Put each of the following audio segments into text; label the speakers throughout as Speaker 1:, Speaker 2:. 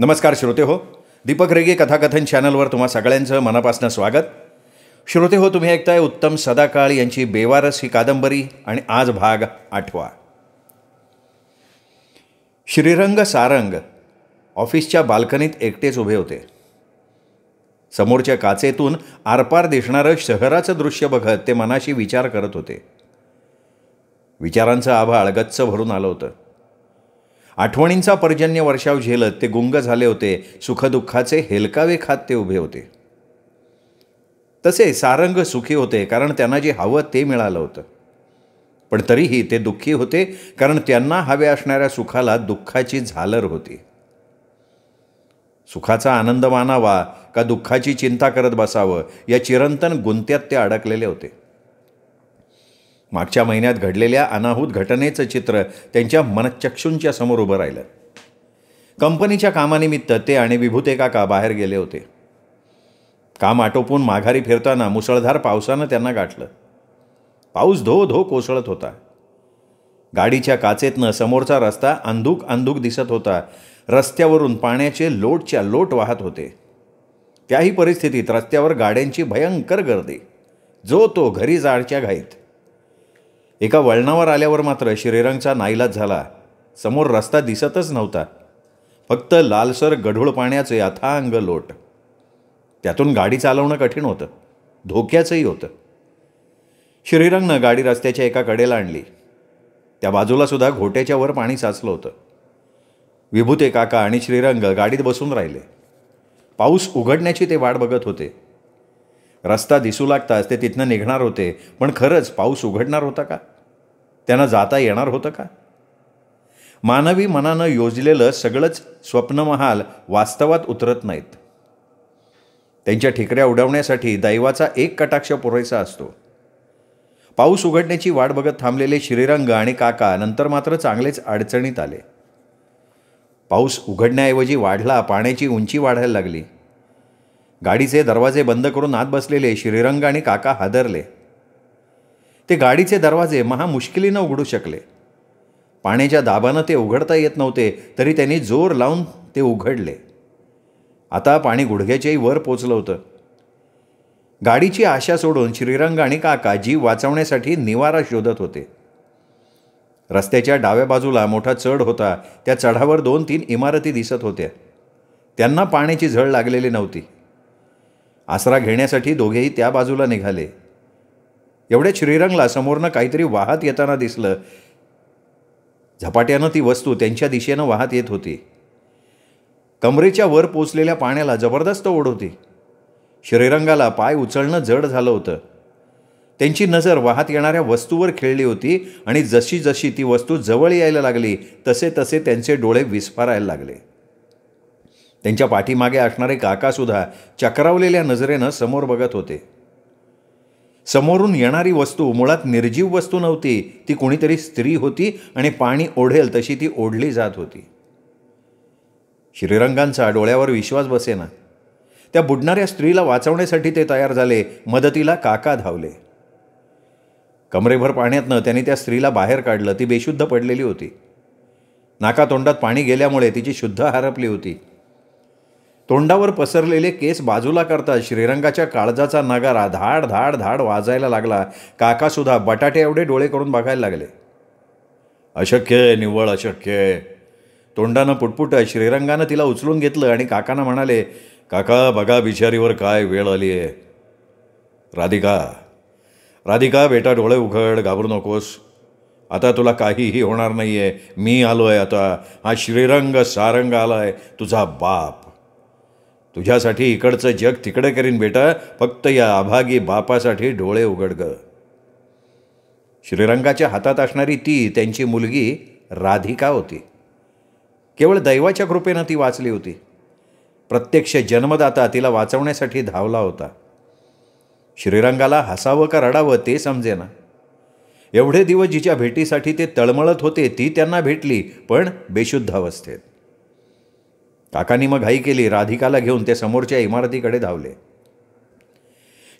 Speaker 1: नमस्कार श्रोते हो दीपक रेगे कथाकथन चॅनलवर तुम्हा सगळ्यांचं मनापासून स्वागत श्रोते हो तुम्ही ऐकताय उत्तम सदाकाळ यांची बेवारस ही कादंबरी आणि आज भाग आठवा श्रीरंग सारंग ऑफिसच्या बाल्कनीत एकटेच उभे होते समोरच्या काचेतून आरपार दिसणारं शहराचं दृश्य बघत ते मनाशी विचार करत होते विचारांचं आभाळ गच्च भरून आलं होतं आठवणींचा पर्जन्य वर्षाव झेलत ते गुंग झाले होते सुखदुःखाचे हेलकावे खात ते उभे होते तसे सारंग सुखी होते कारण त्यांना जे हवं ते मिळालं होतं पण तरीही ते दुःखी होते कारण त्यांना हवे असणाऱ्या सुखाला दुःखाची झालर होती सुखाचा आनंद मानावा का दुःखाची चिंता करत बसावं या चिरंतन गुंत्यात ते अडकलेले होते मागच्या महिन्यात घडलेल्या अनाहूत घटनेचं चित्र त्यांच्या मनचक्षूंच्या समोर उभं राहिलं कंपनीच्या कामानिमित्त ते आणि विभूते काका बाहेर गेले होते काम आटोपून माघारी फिरताना मुसळधार पावसानं त्यांना गाठलं पाऊस धो धो कोसळत होता गाडीच्या काचेतनं समोरचा रस्ता अंधूक अंधूक दिसत होता रस्त्यावरून पाण्याचे लोटच्या लोट वाहत होते त्याही परिस्थितीत रस्त्यावर गाड्यांची भयंकर गर्दी जो तो घरी जाडच्या घाईत एका वळणावर आल्यावर मात्र श्रीरंगचा नाईलाज झाला समोर रस्ता दिसतच नव्हता फक्त लालसर गढूळ पाण्याचे अथांग लोट त्यातून गाडी चालवणं कठीण होतं धोक्याचंही होतं श्रीरंगनं गाडी रस्त्याच्या एका कडेला आणली त्या बाजूला सुद्धा घोट्याच्या वर पाणी साचलं होतं विभूते काका आणि श्रीरंग गाडीत बसून राहिले पाऊस उघडण्याची ते वाट बघत होते रस्ता दिसू लागताच ते तिथनं निघणार होते पण खरंच पाऊस उघडणार होता का त्यांना जाता येणार होतं का मानवी मनानं योजलेलं सगळंच स्वप्नमहाल वास्तवात उतरत नाहीत त्यांच्या ठिकऱ्या उडवण्यासाठी दैवाचा एक कटाक्ष पुरेसा असतो पाऊस उघडण्याची वाट बघत थांबलेले श्रीरंग आणि काका नंतर मात्र चांगलेच अडचणीत आले पाऊस उघडण्याऐवजी वाढला पाण्याची उंची वाढायला लागली गाडीचे दरवाजे बंद करून आत बसलेले श्रीरंग आणि काका हादरले ते गाडीचे दरवाजे महामुश्किलीनं उघडू शकले पाण्याच्या दाबानं ते उघडता येत नव्हते तरी त्यांनी जोर लावून ते उघडले आता पाणी गुडघ्याच्याही वर पोचलं होतं गाडीची आशा सोडून श्रीरंग आणि काका जीव वाचवण्यासाठी निवारा शोधत होते रस्त्याच्या डाव्या बाजूला मोठा चढ होता त्या चढावर दोन तीन इमारती दिसत होत्या त्यांना पाण्याची झळ लागलेली नव्हती आसरा घेण्यासाठी दोघेही त्या बाजूला निघाले एवढ्या श्रीरंगला समोरनं काहीतरी वाहत येताना दिसलं झपाट्यानं ती वस्तू त्यांच्या दिशेनं वाहत येत होती कमरेच्या वर पोचलेल्या पाण्याला जबरदस्त ओढ होती श्रीरंगाला पाय उचलणं जड झालं होतं त्यांची नजर वाहत येणाऱ्या वस्तूवर खेळली होती आणि जशी जशी ती वस्तू जवळ यायला लागली तसे तसे त्यांचे डोळे विस्फारायला लागले त्यांच्या पाठीमागे असणारे काकासुद्धा चक्रावलेल्या नजरेनं समोर बघत होते समोरून येणारी वस्तू मुळात निर्जीव वस्तू नव्हती ती कोणीतरी स्त्री होती आणि पाणी ओढेल तशी ती ओढली जात होती श्रीरंगांचा डोळ्यावर विश्वास बसेना त्या बुडणाऱ्या स्त्रीला वाचवण्यासाठी ते तयार झाले मदतीला काका धावले कमरेभर पाण्यातनं त्यांनी त्या स्त्रीला बाहेर काढलं ती बेशुद्ध पडलेली होती नाकातोंडात पाणी गेल्यामुळे तिची शुद्ध हरपली होती तोंडावर पसरलेले केस बाजूला करता श्रीरंगाच्या काळजाचा नगारा धाड धाड धाड वाजायला लागला काकासुद्धा बटाटे एवढे डोळे करून बघायला लागले अशक्य आहे निव्वळ अशक्य आहे तोंडानं पुटपुट श्रीरंगानं तिला उचलून घेतलं आणि काकानं म्हणाले काका बघा बिचारीवर काय वेळ आली आहे राधिका राधिका बेटा डोळे उघड घाबरू नकोस आता तुला काहीही होणार नाही आहे मी आलो आहे आता हा श्रीरंग सारंग आला आहे तुझा बाप तुझ्यासाठी इकडचं जग तिकडे करीन बेटा फक्त या अभागी बापासाठी डोळे उघड ग श्रीरंगाच्या हातात असणारी ती त्यांची मुलगी राधिका होती केवळ दैवाच्या कृपेनं ती वाचली होती प्रत्यक्ष जन्मदाता तिला वाचवण्यासाठी धावला होता श्रीरंगाला हसावं का रडावं ते ना एवढे दिवस जिच्या भेटीसाठी ते तळमळत होते ती त्यांना भेटली पण बेशुद्ध अवस्थेत काकांनी मग घाई केली राधिकाला घेऊन ते समोरच्या इमारतीकडे धावले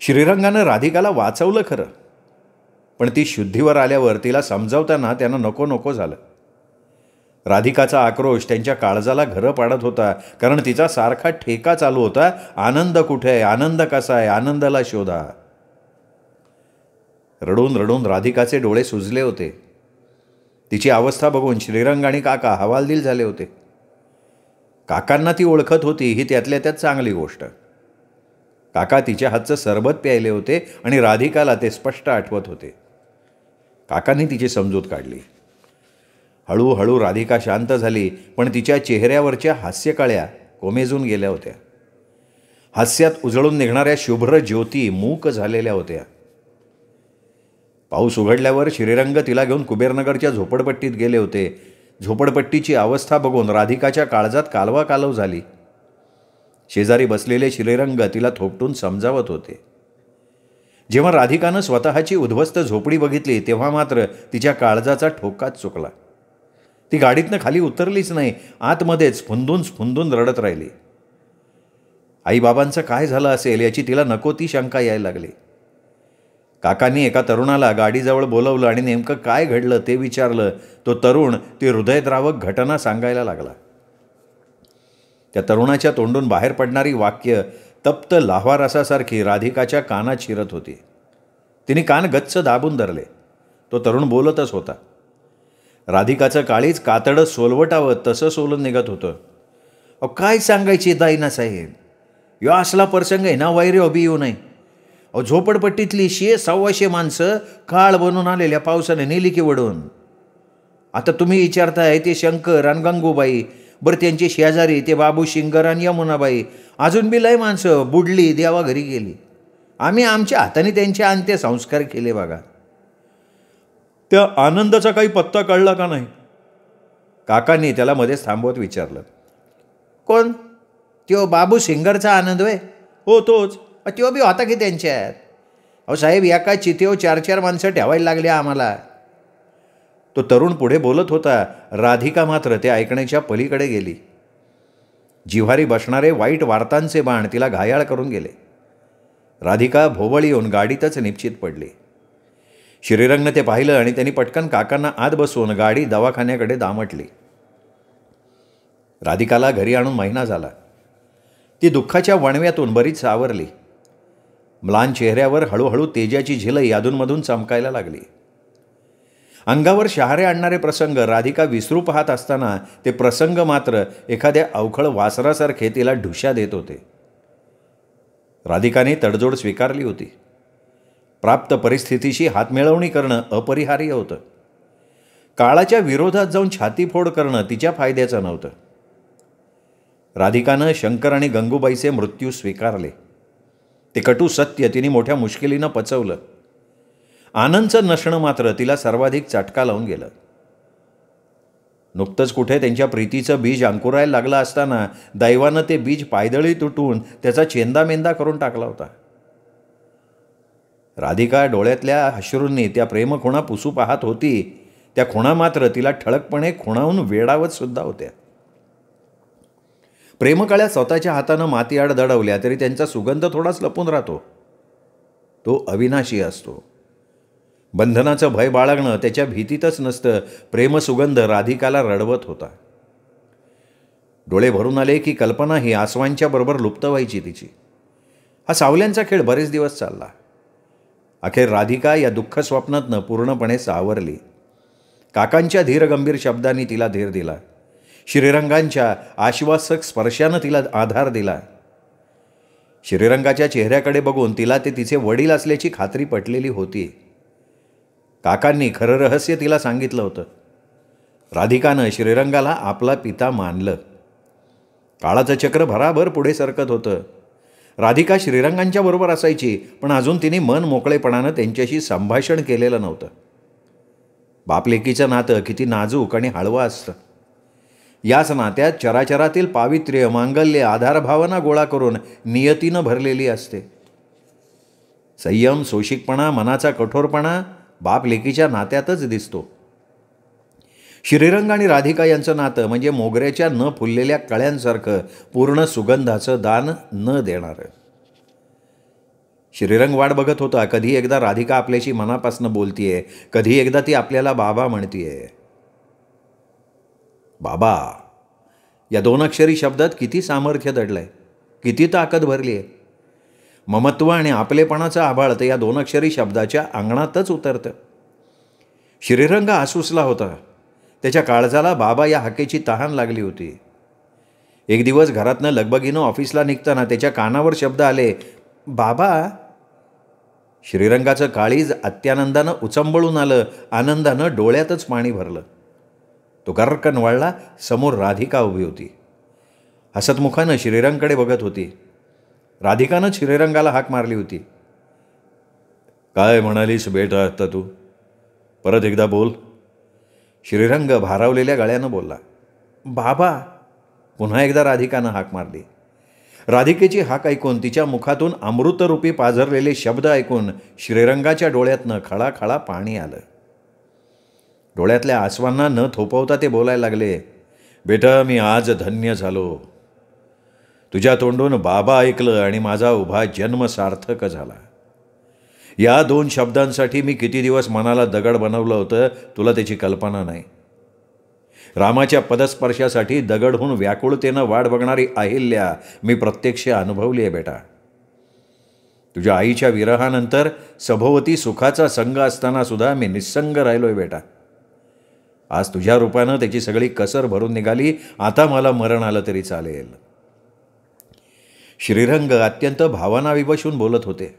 Speaker 1: श्रीरंगानं राधिकाला वाचवलं खरं पण ती शुद्धीवर आल्यावर तिला समजावताना त्यांना नको नको झालं राधिकाचा आक्रोश त्यांच्या काळजाला घरं पाडत होता कारण तिचा सारखा ठेका चालू होता आनंद कुठे आहे आनंद कसा आहे आनंदाला शोधा रडून रडून राधिकाचे डोळे सुजले होते तिची अवस्था बघून श्रीरंग आणि काका हवालदिल झाले होते काकांना ती ओळखत होती ही त्यातल्या त्यात चांगली गोष्ट काका तिच्या हातचं सरबत प्यायले होते आणि राधिकाला ते स्पष्ट आठवत होते काकांनी तिची समजूत काढली हळूहळू राधिका शांत झाली पण तिच्या चेहऱ्यावरच्या हास्यकळ्या कोमेजून गेल्या होत्या हास्यात उजळून निघणाऱ्या शुभ्र ज्योती मूक झालेल्या होत्या पाऊस उघडल्यावर श्रीरंग तिला घेऊन कुबेरनगरच्या झोपडपट्टीत गेले होते झोपडपट्टीची अवस्था बघून राधिकाच्या काळजात कालवा कालव झाली शेजारी बसलेले शिलेरंग तिला थोपटून समजावत होते जेव्हा राधिकानं स्वतःची उद्ध्वस्त झोपडी बघितली तेव्हा मात्र तिच्या काळजाचा ठोकाच चुकला ती गाडीतनं खाली उतरलीच नाही आतमध्येच फुंदून फुंदून रडत राहिली आईबाबांचं काय झालं असेल याची तिला नको ती शंका यायला लागली काकांनी एका तरुणाला गाडीजवळ बोलवलं आणि नेमकं काय घडलं ते विचारलं तो तरुण ती हृदयद्रावक घटना सांगायला लागला त्या तरुणाच्या तोंडून बाहेर पडणारी वाक्य तप्त लाहवारसासारखी राधिकाच्या कानात शिरत होती तिने कान गच्च दाबून धरले तो तरुण बोलतच होता राधिकाचं काळीच कातडं सोलवटावं तसं सोलून निघत होतं अ काय सांगायची दाईना साहेब यो असला प्रसंग आहे ना वैर अभि येऊ नाही अहो झोपडपट्टीतली शे सव्वाशे माणसं काळ बनून आलेल्या पावसाने नेली की वडून आता तुम्ही विचारताय ते शंकर आणि गंगूबाई बरं त्यांचे शेजारी ते बाबू शिंगर आणि यमुनाबाई अजून बी लय माणसं बुडली देवा घरी गेली आम्ही आमच्या हाताने त्यांचे अंत्यसंस्कार केले बघा त्या आनंदाचा काही पत्ता कळला का नाही काकांनी त्याला मध्येच थांबवत विचारलं कोण तो बाबू सिंगरचा आनंद वय हो तोच त्यो बी होता की त्यांच्यात अहो साहेब एका चितेव हो चार चार माणसं ठेवायला लागल्या आम्हाला तो तरुण पुढे बोलत होता राधिका मात्र ते ऐकण्याच्या पलीकडे गेली जिव्हारी बसणारे वाईट वार्तांचे बाण तिला घायाळ करून गेले राधिका भोवळ येऊन गाडीतच निश्चित पडली श्रीरंगनं ते पाहिलं आणि त्यांनी पटकन काकांना आत बसवून गाडी दवाखान्याकडे दामटली राधिकाला घरी आणून महिना झाला ती दुःखाच्या वणव्यातून बरीच सावरली म्लान चेहऱ्यावर हळूहळू तेजाची झिलई यादूनमधून चमकायला लागली अंगावर शहारे आणणारे प्रसंग राधिका विसरू पाहत असताना ते प्रसंग मात्र एखाद्या अवखळ वासरासारखे तिला ढुशा देत होते राधिकाने तडजोड स्वीकारली होती प्राप्त परिस्थितीशी हातमिळवणी करणं अपरिहार्य होतं काळाच्या विरोधात जाऊन छातीफोड करणं तिच्या फायद्याचं नव्हतं राधिकानं शंकर आणि गंगूबाईचे मृत्यू स्वीकारले ते कटू सत्य तिने मोठ्या मुश्किलीनं पचवलं आनंदचं नसणं मात्र तिला सर्वाधिक चटका लावून गेलं नुकतंच कुठे त्यांच्या प्रीतीचं बीज अंकुरायला लागलं असताना दैवानं ते बीज पायदळी तुटून त्याचा चेंदामेंदा करून टाकला होता राधिका डोळ्यातल्या अश्रूंनी त्या प्रेमखुणा पुसू पाहत होती त्या खुणा मात्र तिला ठळकपणे खुणाहून वेडावत सुद्धा होत्या प्रेमकळ्या स्वतःच्या हातानं मातीआड दडवल्या तरी त्यांचा सुगंध थोडाच लपून राहतो तो अविनाशी असतो बंधनाचं भय बाळगणं त्याच्या भीतीतच नसतं प्रेमसुगंध राधिकाला रडवत होता डोळे भरून आले की कल्पना ही आसवांच्या बरोबर लुप्त व्हायची तिची हा सावल्यांचा खेळ बरेच दिवस चालला अखेर राधिका या दुःख स्वप्नातनं पूर्णपणे सावरली काकांच्या धीरगंभीर शब्दांनी तिला धीर दिला श्रीरंगांच्या आश्वासक स्पर्शानं तिला आधार दिला श्रीरंगाच्या चेहऱ्याकडे बघून तिला ते तिचे वडील असल्याची खात्री पटलेली होती काकांनी खरं रहस्य तिला सांगितलं होतं राधिकानं श्रीरंगाला आपला पिता मानलं काळाचं चक्र भराभर पुढे सरकत होतं राधिका श्रीरंगांच्या बरोबर असायची पण अजून तिने मन मोकळेपणानं त्यांच्याशी संभाषण केलेलं नव्हतं बापलेकीचं नातं किती नाजूक आणि हळवं असतं याच नात्यात चराचरातील पावित्र्य मांगल्य आधारभावना गोळा करून नियतीनं भरलेली असते संयम सोशिकपणा मनाचा कठोरपणा बाप लेकीच्या नात्यातच दिसतो श्रीरंग आणि राधिका यांचं नातं म्हणजे मोगऱ्याच्या न फुललेल्या कळ्यांसारखं पूर्ण सुगंधाचं दान न देणारं श्रीरंग वाट बघत होता कधी एकदा राधिका आपल्याशी मनापासनं बोलतीये कधी एकदा ती आपल्याला बाबा म्हणतीये बाबा या दोन अक्षरी शब्दात किती सामर्थ्य दडलं आहे किती ताकद भरली आहे ममत्व आणि आपलेपणाचा आभाळ तर या दोन अक्षरी शब्दाच्या अंगणातच उतरतं श्रीरंग आसूसला होता त्याच्या काळजाला बाबा या हाकेची तहान लागली होती एक दिवस घरातनं लगबगीनं ऑफिसला निघताना त्याच्या कानावर शब्द आले बाबा श्रीरंगाचं काळीज अत्यानंदानं उचंबळून आलं आनंदानं डोळ्यातच पाणी भरलं तो गर्रकन वळला समोर राधिका उभी होती हसतमुखानं श्रीरंगकडे बघत होती राधिकानं श्रीरंगाला हाक मारली होती काय म्हणालीस बेटा आत्ता तू परत एकदा बोल श्रीरंग भारावलेल्या गळ्यानं बोलला बाबा पुन्हा एकदा राधिकानं हाक मारली राधिकेची हाक ऐकून तिच्या मुखातून अमृतरूपी पाझरलेले शब्द ऐकून श्रीरंगाच्या डोळ्यातनं खळाखळा पाणी आलं डोळ्यातल्या आसवांना न थोपवता ते बोलायला लागले बेटा मी आज धन्य झालो तुझ्या तोंडून बाबा ऐकलं आणि माझा उभा जन्म सार्थक झाला या दोन शब्दांसाठी मी किती दिवस मनाला दगड बनवलं होतं तुला त्याची कल्पना नाही रामाच्या पदस्पर्शासाठी दगडहून व्याकुळतेनं वाट बघणारी अहिल्या मी प्रत्यक्ष अनुभवली आहे बेटा तुझ्या आईच्या विरहानंतर सभोवती सुखाचा संघ असताना सुद्धा मी निस्संग राहिलोय बेटा आज तुझ्या रूपानं त्याची सगळी कसर भरून निघाली आता मला मरण आलं तरी चालेल श्रीरंग अत्यंत भावनाविवशून बोलत होते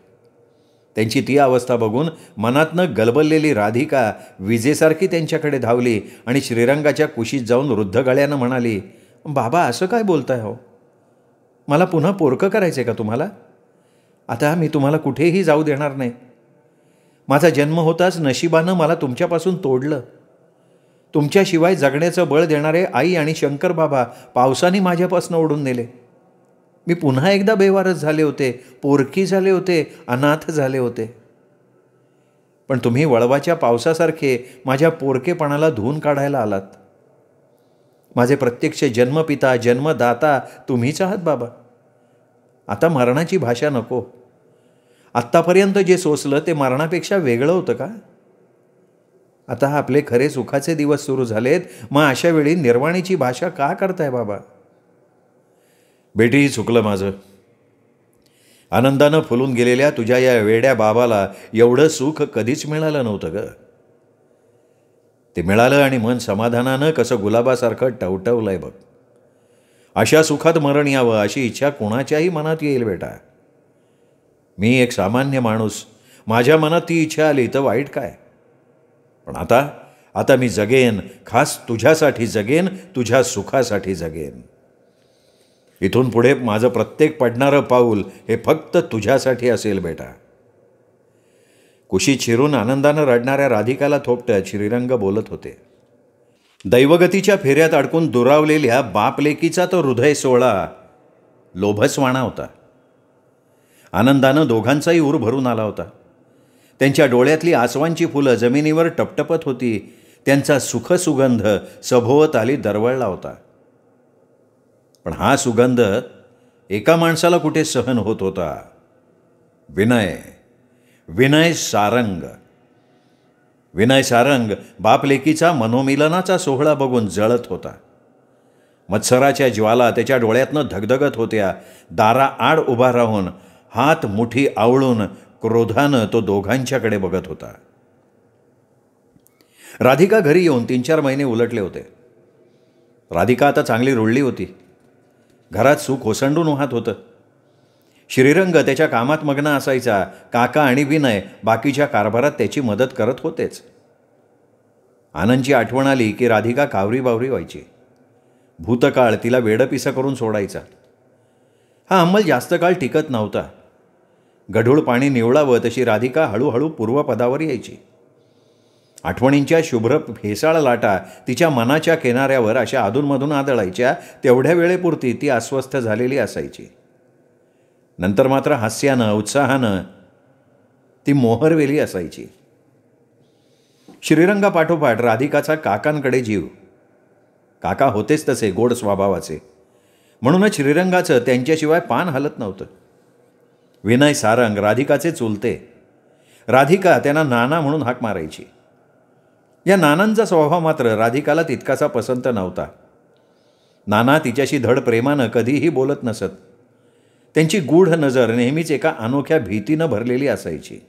Speaker 1: त्यांची ती अवस्था बघून मनातनं गलबललेली राधिका विजेसारखी त्यांच्याकडे धावली आणि श्रीरंगाच्या कुशीत जाऊन वृद्ध गळ्यानं म्हणाली बाबा असं काय बोलताय हो मला पुन्हा पोरकं करायचं आहे का तुम्हाला आता मी तुम्हाला कुठेही जाऊ देणार नाही माझा जन्म होताच नशिबानं मला तुमच्यापासून तोडलं तुमच्याशिवाय जगण्याचं बळ देणारे आई आणि शंकर बाबा पावसाने माझ्यापासून ओढून नेले मी पुन्हा एकदा बेवारस झाले होते पोरकी झाले होते अनाथ झाले होते पण तुम्ही वळवाच्या पावसासारखे माझ्या पोरकेपणाला धुवून काढायला आलात माझे प्रत्यक्ष जन्मपिता जन्मदाता तुम्हीच आहात बाबा आता मरणाची भाषा नको आत्तापर्यंत जे सोसलं ते मरणापेक्षा वेगळं होतं का आता आपले खरे सुखाचे दिवस सुरू झालेत मग अशा वेळी निर्वाणीची भाषा का करताय बाबा बेटी चुकलं माझं आनंदानं फुलून गेलेल्या तुझ्या या वेड्या बाबाला एवढं सुख कधीच मिळालं नव्हतं ग ते मिळालं आणि मन समाधानानं कसं गुलाबासारखं टवटवलंय बघ अशा सुखात मरण यावं अशी इच्छा कोणाच्याही मनात येईल बेटा मी एक सामान्य माणूस माझ्या मनात ती इच्छा आली तर वाईट काय पण आता आता मी जगेन खास तुझ्यासाठी जगेन तुझ्या सुखासाठी जगेन इथून पुढे माझं प्रत्येक पडणारं पाऊल हे फक्त तुझ्यासाठी असेल बेटा कुशी चिरून आनंदानं रडणाऱ्या राधिकाला थोपटत श्रीरंग बोलत होते दैवगतीच्या फेऱ्यात अडकून दुरावलेल्या बापलेकीचा तो हृदय सोहळा लोभसवाणा होता आनंदानं दोघांचाही उर भरून आला होता त्यांच्या डोळ्यातली आसवांची फुलं जमिनीवर टपटपत होती त्यांचा सुखसुगंध सभोवताली दरवळला होता पण हा सुगंध एका माणसाला कुठे सहन होत होता विनय विनय सारंग विनय सारंग बापलेकीचा मनोमिलनाचा सोहळा बघून जळत होता मत्सराच्या ज्वाला त्याच्या डोळ्यातनं धगधगत होत्या दारा आड उभा राहून हात मुठी आवळून क्रोधानं तो दोघांच्याकडे बघत होता राधिका घरी येऊन तीन चार महिने उलटले होते राधिका आता चांगली रुळली होती घरात सुख ओसंडून वाहत होतं श्रीरंग त्याच्या कामात मग्न असायचा काका आणि विनय बाकीच्या कारभारात त्याची मदत करत होतेच आनंदची आठवण आली की राधिका कावरी बावरी व्हायची भूतकाळ तिला वेडपिसा करून सोडायचा हा अंमल जास्त काळ टिकत नव्हता गढूळ पाणी निवळावं तशी राधिका हळूहळू पूर्वपदावर यायची आठवणींच्या शुभ्र फेसाळ लाटा तिच्या मनाच्या किनाऱ्यावर अशा अधूनमधून आदळायच्या तेवढ्या वेळेपुरती ती अस्वस्थ झालेली असायची नंतर मात्र हास्यानं उत्साहानं ती मोहरवेली असायची श्रीरंगापाठोपाठ राधिकाचा काकांकडे जीव काका होतेच तसे गोड स्वभावाचे म्हणूनच श्रीरंगाचं त्यांच्याशिवाय पान हलत नव्हतं विनय सारंग राधिकाचे चुलते राधिका त्यांना नाना म्हणून हाक मारायची या नानांचा स्वभाव मात्र राधिकाला तितकासा पसंत नव्हता नाना तिच्याशी धड प्रेमानं कधीही बोलत नसत त्यांची गूढ नजर नेहमीच एका अनोख्या भीतीनं भरलेली असायची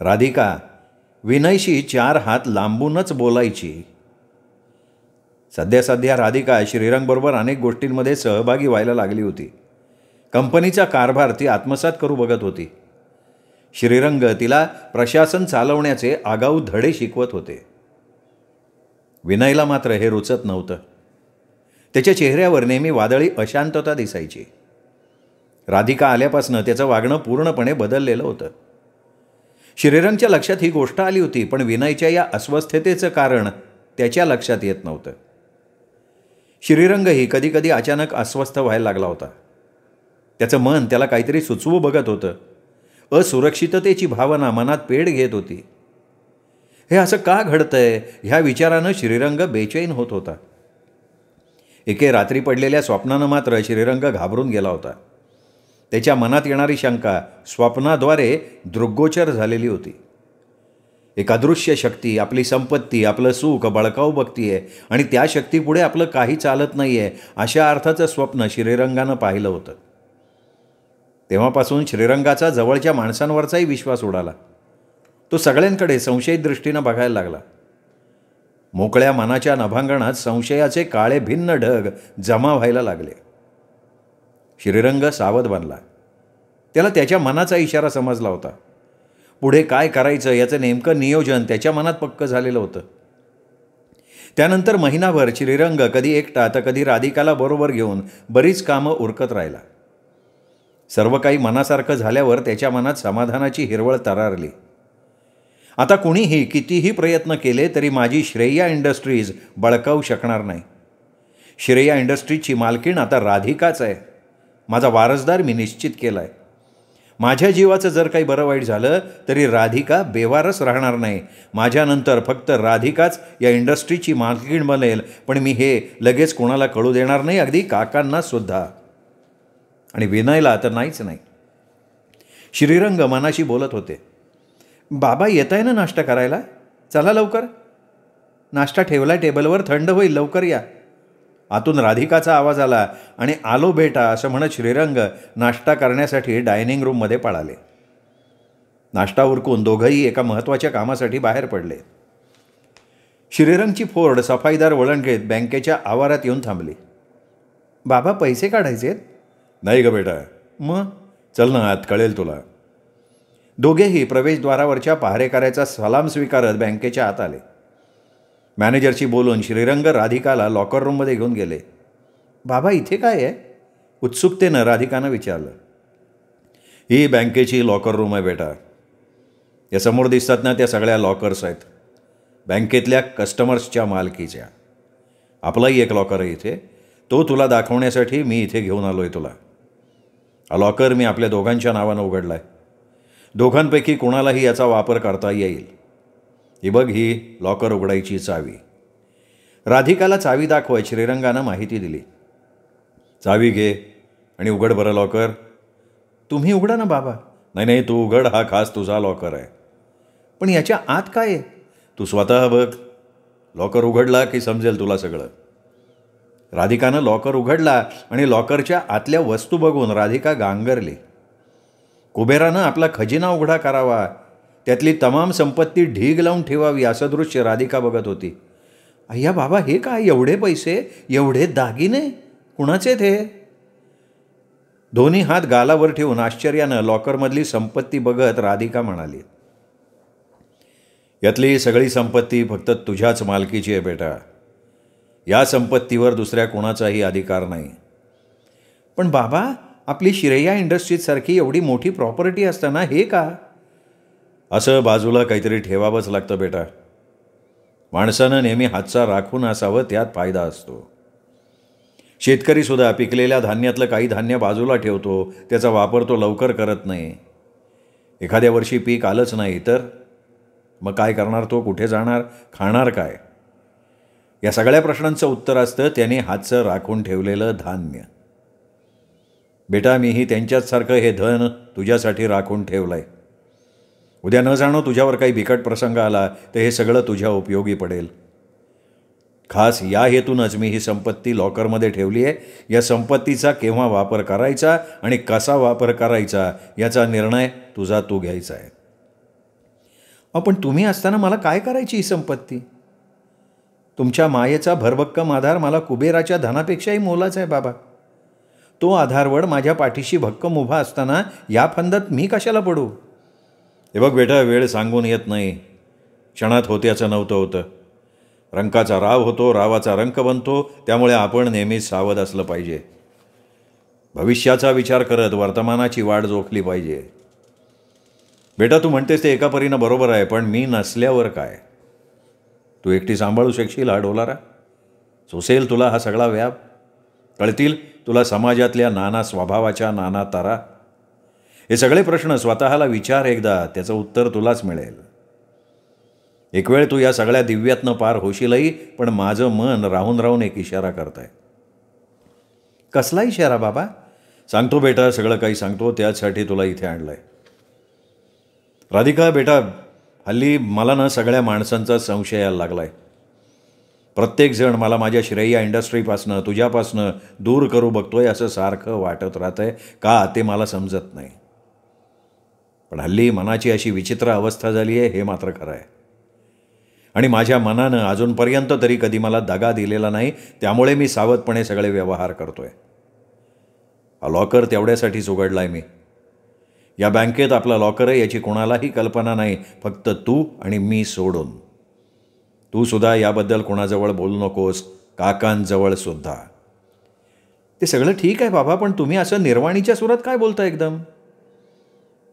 Speaker 1: राधिका विनयशी चार हात लांबूनच बोलायची सध्या सध्या राधिका श्रीरंगबरोबर अनेक गोष्टींमध्ये सहभागी व्हायला लागली होती कंपनीचा कारभार ती आत्मसात करू बघत होती श्रीरंग तिला प्रशासन चालवण्याचे आगाऊ धडे शिकवत होते विनयला मात्र हे रुचत नव्हतं त्याच्या चेहऱ्यावर नेहमी वादळी अशांतता दिसायची राधिका आल्यापासनं त्याचं वागणं पूर्णपणे बदललेलं होतं श्रीरंगच्या लक्षात ही गोष्ट आली होती पण विनयच्या या अस्वस्थतेचं कारण त्याच्या लक्षात येत नव्हतं श्रीरंगही कधीकधी अचानक अस्वस्थ व्हायला लागला होता त्याचं मन त्याला काहीतरी सुचवू बघत होतं असुरक्षिततेची भावना मनात पेड घेत होती हे असं का घडतंय ह्या विचारानं श्रीरंग बेचैन होत होता एके रात्री पडलेल्या स्वप्नानं मात्र श्रीरंग घाबरून गेला होता त्याच्या मनात येणारी शंका स्वप्नाद्वारे दृग्गोचर झालेली होती एक अदृश्य शक्ती आपली संपत्ती आपलं सुख बळकाऊ आहे आणि त्या शक्तीपुढे आपलं काही चालत नाही आहे अशा अर्थाचं स्वप्न श्रीरंगानं पाहिलं होतं तेव्हापासून श्रीरंगाचा जवळच्या माणसांवरचाही विश्वास उडाला तो सगळ्यांकडे संशयित दृष्टीनं बघायला लागला मोकळ्या मनाच्या नभांगणात संशयाचे काळे भिन्न ढग जमा व्हायला लागले श्रीरंग सावध बनला त्याला त्याच्या मनाचा इशारा समजला होता पुढे काय करायचं याचं नेमकं नियोजन त्याच्या मनात पक्क झालेलं होतं त्यानंतर महिनाभर श्रीरंग कधी एकटा तर कधी राधिकाला बरोबर घेऊन बरीच कामं उरकत राहिला सर्व काही मनासारखं झाल्यावर त्याच्या मनात समाधानाची हिरवळ तरारली आता कुणीही कितीही प्रयत्न केले तरी माझी श्रेया इंडस्ट्रीज बळकावू शकणार नाही श्रेया इंडस्ट्रीजची मालकीण आता राधिकाच आहे माझा वारसदार मी निश्चित केला आहे माझ्या जीवाचं जर काही बरं वाईट झालं तरी राधिका बेवारस राहणार नाही माझ्यानंतर फक्त राधिकाच या इंडस्ट्रीची मालकीण बनेल पण मी हे लगेच कोणाला कळू देणार नाही अगदी काकांनासुद्धा आणि विनयला तर नाहीच नाही श्रीरंग मनाशी बोलत होते बाबा येत आहे ना नाश्ता करायला चला लवकर नाश्ता ठेवला टेबलवर थंड होईल लवकर या आतून राधिकाचा आवाज आला आणि आलो बेटा असं म्हणत श्रीरंग नाश्ता करण्यासाठी डायनिंग रूममध्ये पळाले नाश्ता उरकून दोघंही एका महत्त्वाच्या कामासाठी बाहेर पडले श्रीरंगची फोर्ड सफाईदार वळण घेत बँकेच्या आवारात येऊन थांबली बाबा पैसे काढायचे आहेत नाही ग बेटा मग चल ना आत कळेल तुला दोघेही प्रवेशद्वारावरच्या पहारेकऱ्याचा सलाम स्वीकारत बँकेच्या आत आले मॅनेजरशी बोलून श्रीरंग राधिकाला लॉकर रूममध्ये घेऊन गेले बाबा इथे काय आहे उत्सुकतेनं राधिकानं विचारलं ही बँकेची लॉकर रूम आहे बेटा या समोर दिसतात ना त्या सगळ्या लॉकर्स आहेत बँकेतल्या कस्टमर्सच्या मालकीच्या आपलाही एक लॉकर आहे इथे तो तुला दाखवण्यासाठी मी इथे घेऊन आलो आहे तुला लॉकर मी आपल्या दोघांच्या नावानं उघडला आहे दोघांपैकी कोणालाही याचा वापर करता येईल ही बघ ही लॉकर उघडायची चावी राधिकाला चावी दाखवाय श्रीरंगानं माहिती दिली चावी घे आणि उघड बरं लॉकर तुम्ही उघडा ना बाबा नाही नाही तू उघड हा खास तुझा लॉकर आहे पण याच्या आत काय आहे तू स्वतः बघ लॉकर उघडला की समजेल तुला सगळं राधिकानं लॉकर उघडला आणि लॉकरच्या आतल्या वस्तू बघून राधिका गांगरली कुबेरानं आपला खजिना उघडा करावा त्यातली तमाम संपत्ती ढीग लावून ठेवावी असं दृश्य राधिका बघत होती अय्या बाबा हे काय एवढे पैसे एवढे दागिने कुणाचे ते दोन्ही हात गालावर ठेवून आश्चर्यानं लॉकरमधली संपत्ती बघत राधिका म्हणाली यातली सगळी संपत्ती फक्त तुझ्याच मालकीची आहे बेटा या संपत्तीवर दुसऱ्या कोणाचाही अधिकार नाही पण बाबा आपली श्रेया इंडस्ट्रीजसारखी एवढी मोठी प्रॉपर्टी असताना हे का असं बाजूला काहीतरी ठेवावंच लागतं बेटा माणसानं नेहमी हातचा राखून असावं त्यात फायदा असतो शेतकरीसुद्धा पिकलेल्या धान्यातलं काही धान्य बाजूला ठेवतो त्याचा वापर तो लवकर करत नाही एखाद्या वर्षी पीक आलंच नाही तर मग काय करणार तो कुठे जाणार खाणार काय या सगळ्या प्रश्नांचं उत्तर असतं त्याने हातचं राखून ठेवलेलं धान्य बेटा मीही त्यांच्याचसारखं हे धन तुझ्यासाठी राखून ठेवलं आहे उद्या न जाणो तुझ्यावर काही बिकट प्रसंग आला तर हे सगळं तुझ्या उपयोगी पडेल खास या हेतूनच मी ही संपत्ती लॉकरमध्ये ठेवली आहे या संपत्तीचा केव्हा वापर करायचा आणि कसा वापर करायचा याचा निर्णय तुझा तू घ्यायचा आहे पण तुम्ही असताना मला काय करायची ही संपत्ती तुमच्या मायेचा भरभक्कम आधार मला कुबेराच्या धनापेक्षाही मोलाच आहे बाबा तो आधारवड माझ्या पाठीशी भक्कम उभा असताना या फंदात मी कशाला पडू हे बघ बेटा वेळ सांगून येत नाही क्षणात होत्याचं नव्हतं होतं रंकाचा राव होतो रावाचा रंक बनतो त्यामुळे आपण नेहमीच सावध असलं पाहिजे भविष्याचा विचार करत वर्तमानाची वाढ जोखली पाहिजे बेटा तू म्हणतेस ते एका परीनं बरोबर आहे पण मी नसल्यावर काय तू एकटी सांभाळू शकशील हा डोलारा सोसेल तुला हा सगळा व्याप कळतील तुला समाजातल्या नाना स्वभावाच्या नाना तारा हे सगळे प्रश्न स्वतःला विचार एकदा त्याचं उत्तर तुलाच मिळेल एक वेळ तू या सगळ्या दिव्यातनं पार होशीलही पण माझं मन राहून राहून एक इशारा करताय कसला इशारा बाबा सांगतो बेटा सगळं काही सांगतो त्याचसाठी तुला इथे आणलंय राधिका बेटा हल्ली मला ना सगळ्या माणसांचा संशय यायला लागला आहे प्रत्येकजण मला माझ्या श्रेया इंडस्ट्रीपासनं तुझ्यापासनं दूर करू बघतोय असं सारखं वाटत राहतं आहे का ते मला समजत नाही पण हल्ली मनाची अशी विचित्र अवस्था झाली आहे हे मात्र खरं आहे आणि माझ्या मनानं अजूनपर्यंत तरी कधी मला दगा दिलेला नाही त्यामुळे मी सावधपणे सगळे व्यवहार करतो आहे हा लॉकर तेवढ्यासाठीच उघडला आहे मी या बँकेत आपला लॉकर आहे याची कोणालाही कल्पना नाही फक्त तू आणि मी सोडून तू सुद्धा याबद्दल कोणाजवळ बोलू नकोस काकांजवळ सुद्धा ते सगळं ठीक आहे बाबा पण तुम्ही असं निर्वाणीच्या सुरात काय बोलता एकदम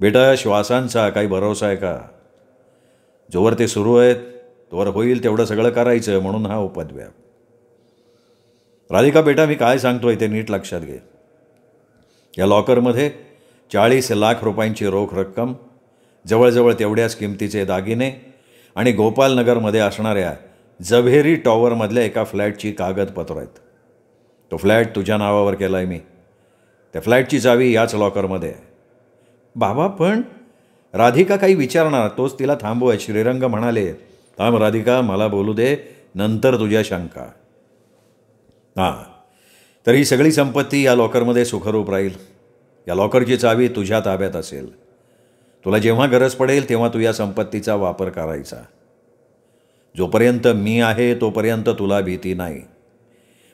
Speaker 1: बेटा श्वासांचा काही भरोसा आहे का जोवर ते सुरू आहेत तोवर होईल तेवढं सगळं करायचं म्हणून हा उपद्व्याप राधिका बेटा मी काय सांगतोय ते नीट लक्षात घे या लॉकरमध्ये चाळीस लाख रुपयांची रोख रक्कम जवळजवळ तेवढ्याच किमतीचे दागिने आणि गोपालनगरमध्ये असणाऱ्या जव्हेरी टॉवरमधल्या एका फ्लॅटची कागदपत्र आहेत तो फ्लॅट तुझ्या नावावर केला आहे मी त्या फ्लॅटची चावी याच लॉकरमध्ये आहे बाबा पण राधिका काही विचारणार तोच तिला थांबू आहे श्रीरंग म्हणाले थांब राधिका मला बोलू दे नंतर तुझ्या शंका हां तर ही सगळी संपत्ती या लॉकरमध्ये सुखरूप राहील या लॉकरची चावी तुझ्या ताब्यात असेल तुला जेव्हा गरज पडेल तेव्हा तू या संपत्तीचा वापर करायचा जोपर्यंत मी आहे तोपर्यंत तुला भीती नाही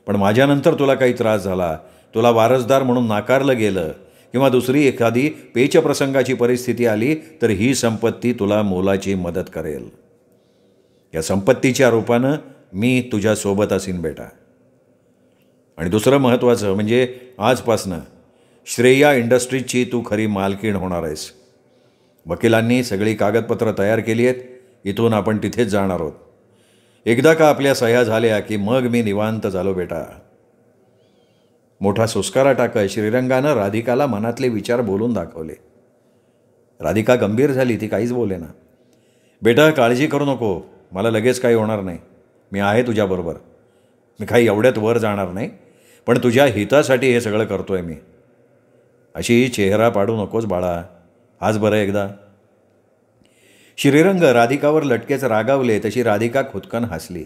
Speaker 1: पण माझ्यानंतर तुला काही त्रास झाला तुला वारसदार म्हणून नाकारलं गेलं किंवा दुसरी एखादी पेचप्रसंगाची परिस्थिती आली तर ही संपत्ती तुला मोलाची मदत करेल या संपत्तीच्या रूपानं मी तुझ्यासोबत असीन बेटा आणि दुसरं महत्त्वाचं म्हणजे आजपासनं श्रेया इंडस्ट्रीजची तू खरी मालकीण होणार आहेस वकिलांनी सगळी कागदपत्रं तयार केली आहेत इथून आपण तिथेच जाणार आहोत एकदा का आपल्या सह्या झाल्या की मग मी निवांत झालो बेटा मोठा सुस्कारा टाकत श्रीरंगानं राधिकाला मनातले विचार बोलून दाखवले राधिका गंभीर झाली ती काहीच बोले ना बेटा काळजी करू नको मला लगेच काही होणार नाही मी आहे तुझ्याबरोबर मी काही एवढ्यात वर जाणार नाही पण तुझ्या हितासाठी हे सगळं करतो आहे मी अशी चेहरा पाडू नकोस बाळा आज बरं एकदा श्रीरंग राधिकावर लटकेच रागावले तशी राधिका खुदकन हसली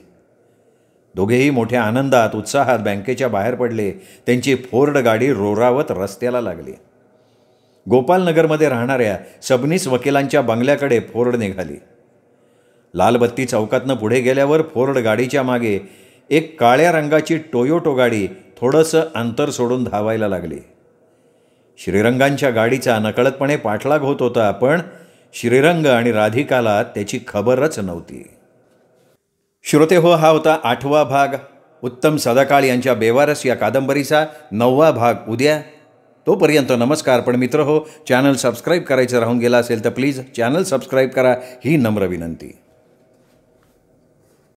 Speaker 1: दोघेही मोठ्या आनंदात उत्साहात बँकेच्या बाहेर पडले त्यांची फोर्ड गाडी रोरावत रस्त्याला लागली गोपालनगरमध्ये राहणाऱ्या सबनीस वकिलांच्या बंगल्याकडे फोर्ड निघाली लालबत्ती चौकातनं पुढे गेल्यावर फोर्ड गाडीच्या मागे एक काळ्या रंगाची टोयोटो गाडी थोडंसं अंतर सोडून धावायला लागली श्रीरंगांच्या गाडीचा नकळतपणे पाठलाग होत होता पण श्रीरंग आणि राधिकाला त्याची खबरच नव्हती श्रोते हो हा होता आठवा भाग उत्तम सदाकाळ यांच्या बेवारस या कादंबरीचा नववा भाग उद्या तोपर्यंत नमस्कार पण मित्र हो चॅनल सबस्क्राईब करायचं राहून गेला असेल तर प्लीज चॅनल सबस्क्राईब करा ही नम्र विनंती